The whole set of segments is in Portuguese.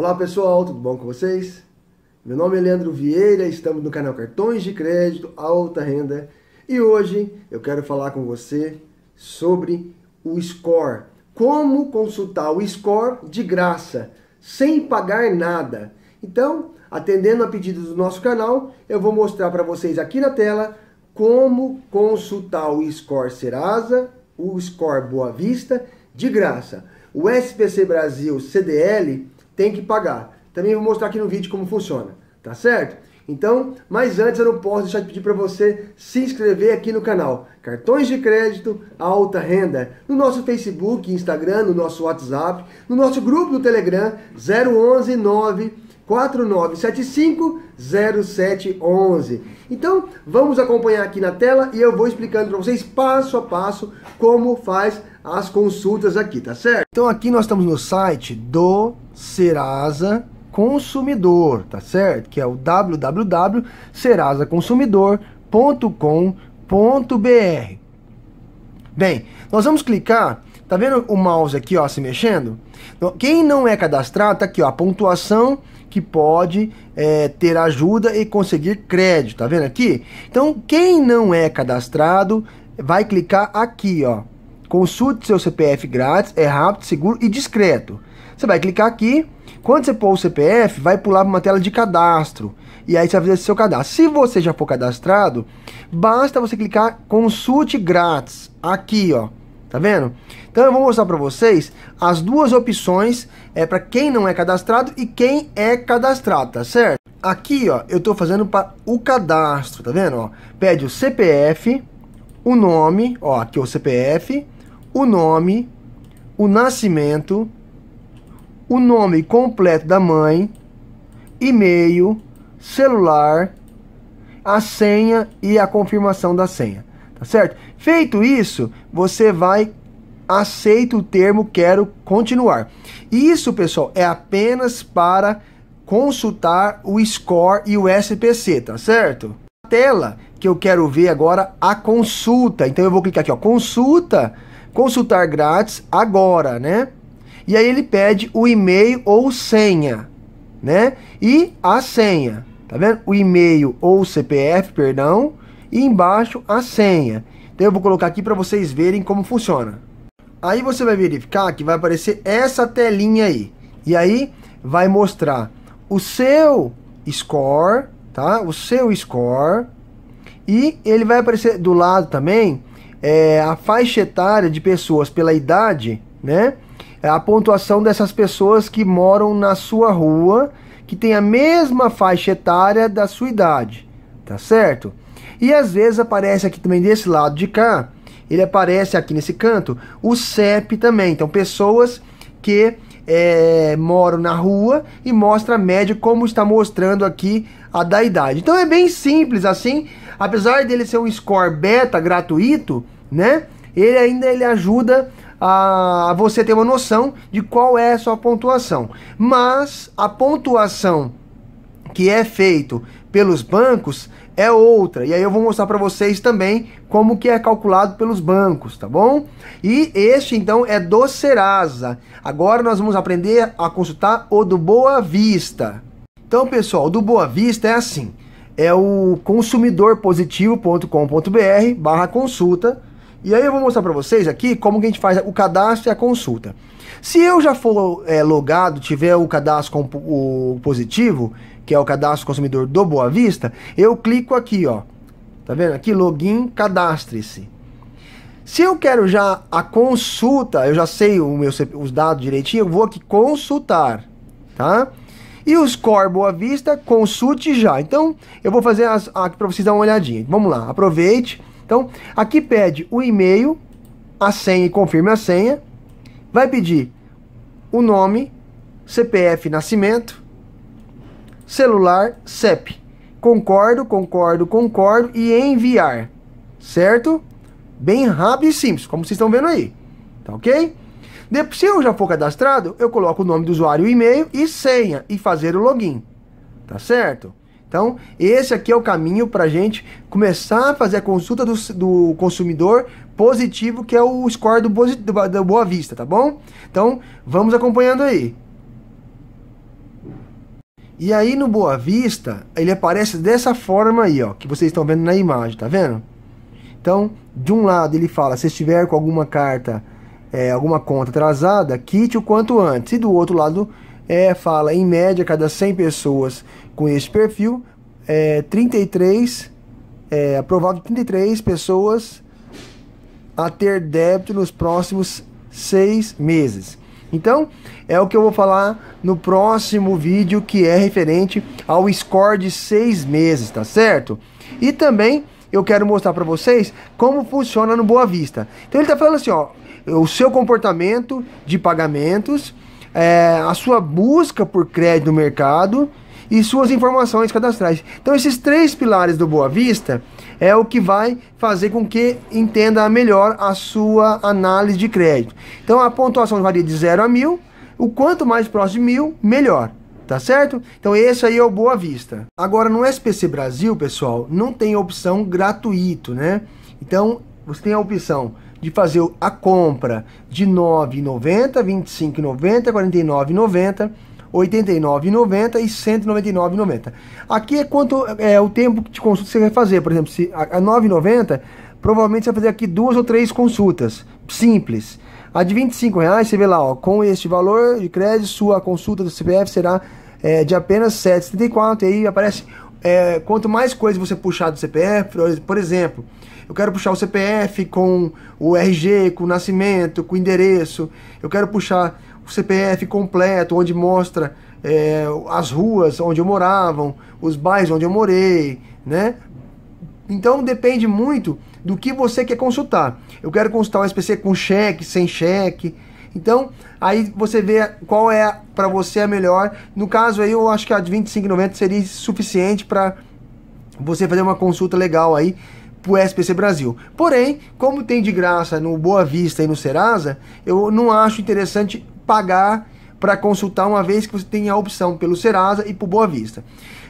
Olá pessoal, tudo bom com vocês? Meu nome é Leandro Vieira, estamos no canal Cartões de Crédito Alta Renda e hoje eu quero falar com você sobre o score. Como consultar o score de graça, sem pagar nada. Então, atendendo a pedido do nosso canal, eu vou mostrar para vocês aqui na tela como consultar o score Serasa, o score Boa Vista de graça. O SPC Brasil CDL tem que pagar. Também vou mostrar aqui no vídeo como funciona, tá certo? Então, mas antes eu não posso deixar de pedir para você se inscrever aqui no canal Cartões de Crédito Alta Renda, no nosso Facebook, Instagram, no nosso WhatsApp, no nosso grupo do Telegram 011 9 4975-0711. Então, vamos acompanhar aqui na tela e eu vou explicando para vocês passo a passo como faz as consultas aqui, tá certo? Então, aqui nós estamos no site do Serasa Consumidor, tá certo? Que é o www.serasaconsumidor.com.br. Bem, nós vamos clicar, tá vendo o mouse aqui, ó, se mexendo? Quem não é cadastrado, tá aqui, ó, a pontuação que pode é, ter ajuda e conseguir crédito, tá vendo aqui? Então, quem não é cadastrado, vai clicar aqui, ó, Consulte seu CPF grátis, é rápido, seguro e discreto. Você vai clicar aqui. Quando você pôr o CPF, vai pular para uma tela de cadastro. E aí você vai fazer seu cadastro. Se você já for cadastrado, basta você clicar consulte grátis aqui, ó. Tá vendo? Então eu vou mostrar para vocês as duas opções é para quem não é cadastrado e quem é cadastrado, tá certo? Aqui, ó, eu estou fazendo para o cadastro, tá vendo? Ó, pede o CPF, o nome, ó, aqui é o CPF, o nome, o nascimento, o nome completo da mãe, e-mail, celular, a senha e a confirmação da senha, tá certo? Feito isso, você vai aceita o termo quero continuar. E isso, pessoal, é apenas para consultar o score e o SPC, tá certo? A tela que eu quero ver agora a consulta. Então eu vou clicar aqui, ó, consulta Consultar grátis agora, né? E aí ele pede o e-mail ou senha, né? E a senha, tá vendo? O e-mail ou CPF, perdão, e embaixo a senha. Então eu vou colocar aqui para vocês verem como funciona. Aí você vai verificar que vai aparecer essa telinha aí. E aí vai mostrar o seu score, tá? O seu score. E ele vai aparecer do lado também é, a faixa etária de pessoas pela idade, né? É a pontuação dessas pessoas que moram na sua rua, que tem a mesma faixa etária da sua idade, tá certo? E às vezes aparece aqui também desse lado de cá, ele aparece aqui nesse canto, o CEP também. Então, pessoas que é, moram na rua e mostra a média como está mostrando aqui a da idade. Então é bem simples assim apesar dele ser um score beta gratuito, né? Ele ainda ele ajuda a você ter uma noção de qual é a sua pontuação. Mas a pontuação que é feito pelos bancos é outra. E aí eu vou mostrar para vocês também como que é calculado pelos bancos, tá bom? E este então é do Serasa. Agora nós vamos aprender a consultar o do Boa Vista. Então, pessoal, do Boa Vista é assim é o consumidorpositivo.com.br barra consulta. E aí eu vou mostrar para vocês aqui como que a gente faz o cadastro e a consulta. Se eu já for é, logado, tiver o cadastro com o positivo, que é o cadastro consumidor do Boa Vista, eu clico aqui, ó. Tá vendo? Aqui, login, cadastre-se. Se eu quero já a consulta, eu já sei o meu, os dados direitinho, eu vou aqui consultar, tá? E o score Boa Vista, consulte já. Então, eu vou fazer as, aqui para vocês dar uma olhadinha. Vamos lá, aproveite. Então, aqui pede o e-mail, a senha e confirme a senha. Vai pedir o nome, CPF, nascimento, celular, CEP. Concordo, concordo, concordo e enviar. Certo? Bem rápido e simples, como vocês estão vendo aí. Tá ok? Depois, se eu já for cadastrado, eu coloco o nome do usuário, e-mail e senha e fazer o login. Tá certo? Então, esse aqui é o caminho para a gente começar a fazer a consulta do, do, consumidor positivo, que é o score do, do, do Boa Vista, tá bom? Então, vamos acompanhando aí. E aí no Boa Vista, ele aparece dessa forma aí, ó, que vocês estão vendo na imagem, tá vendo? Então, de um lado ele fala, se estiver com alguma carta é, alguma conta atrasada, quite o quanto antes. E do outro lado, é, fala em média, cada 100 pessoas com esse perfil, é, 33, é, aprovado 33 pessoas a ter débito nos próximos seis meses. Então, é o que eu vou falar no próximo vídeo que é referente ao score de seis meses, tá certo? E também eu quero mostrar para vocês como funciona no Boa Vista. Então ele tá falando assim, ó, o seu comportamento de pagamentos, é, a sua busca por crédito no mercado e suas informações cadastrais. Então, esses três pilares do Boa Vista é o que vai fazer com que entenda melhor a sua análise de crédito. Então, a pontuação varia de 0 a 1000. O quanto mais próximo de 1000, melhor tá certo? Então esse aí é o Boa Vista. Agora no SPC Brasil, pessoal, não tem opção gratuito, né? Então você tem a opção de fazer a compra de 9,90, 25,90, 49,90. 89,90 e 199,90. Aqui é quanto é o tempo de consulta que você vai fazer. Por exemplo, se a, a 9,90, provavelmente você vai fazer aqui duas ou três consultas simples. A de 25 reais, você vê lá, ó, com este valor de crédito, sua consulta do CPF será é, de apenas 7,74 e aí aparece é, quanto mais coisas você puxar do CPF, por exemplo, eu quero puxar o CPF com o RG, com o nascimento, com o endereço, eu quero puxar o CPF completo, onde mostra é, as ruas onde eu morava, os bairros onde eu morei, né? Então depende muito do que você quer consultar. Eu quero consultar o SPC com cheque, sem cheque, então, aí você vê qual é para você a melhor. No caso aí, eu acho que a de 25,90 seria suficiente para você fazer uma consulta legal aí pro SPC Brasil. Porém, como tem de graça no Boa Vista e no Serasa, eu não acho interessante pagar para consultar uma vez que você tem a opção pelo Serasa e pro Boa Vista.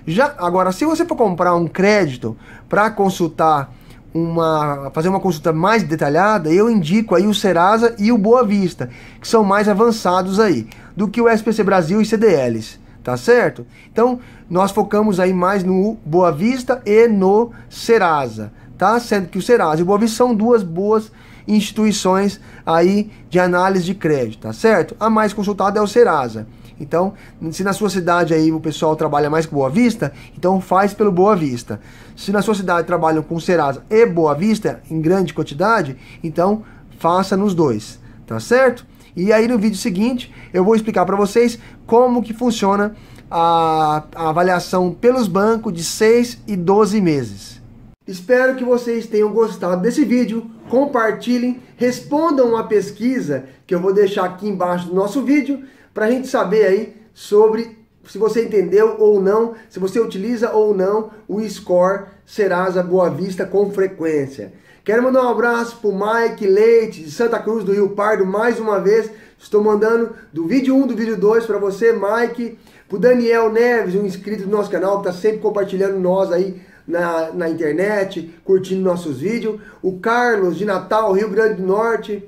Já agora, se você for comprar um crédito para consultar uma fazer uma consulta mais detalhada, eu indico aí o Serasa e o Boa Vista, que são mais avançados aí do que o SPC Brasil e CDLs, tá certo? Então, nós focamos aí mais no Boa Vista e no Serasa, tá? Sendo que o Serasa e o Boa Vista são duas boas instituições aí de análise de crédito, tá certo? A mais consultada é o Serasa. Então, se na sua cidade aí o pessoal trabalha mais com Boa Vista, então faz pelo Boa Vista. Se na sua cidade trabalham com Serasa e Boa Vista em grande quantidade, então faça nos dois, tá certo? E aí no vídeo seguinte eu vou explicar para vocês como que funciona a, a, avaliação pelos bancos de 6 e 12 meses. Espero que vocês tenham gostado desse vídeo compartilhem, respondam a pesquisa que eu vou deixar aqui embaixo do nosso vídeo para a gente saber aí sobre se você entendeu ou não, se você utiliza ou não o Score Serasa Boa Vista com frequência. Quero mandar um abraço pro Mike Leite de Santa Cruz do Rio Pardo mais uma vez. Estou mandando do vídeo 1 do vídeo 2 para você, Mike. Pro Daniel Neves, um inscrito do nosso canal que está sempre compartilhando nós aí na, na internet, curtindo nossos vídeos. O Carlos de Natal, Rio Grande do Norte.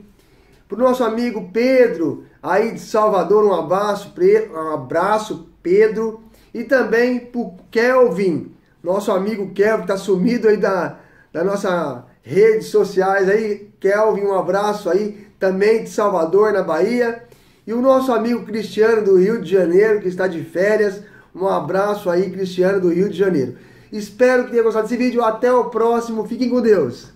Pro nosso amigo Pedro, aí de Salvador, um abraço, um abraço Pedro. E também pro Kelvin, nosso amigo Kelvin, que tá sumido aí da, da nossa redes sociais aí. Kelvin, um abraço aí, também de Salvador, na Bahia. E o nosso amigo Cristiano do Rio de Janeiro, que está de férias. Um abraço aí, Cristiano do Rio de Janeiro. Espero que tenha gostado desse vídeo. Até o próximo. Fiquem com Deus.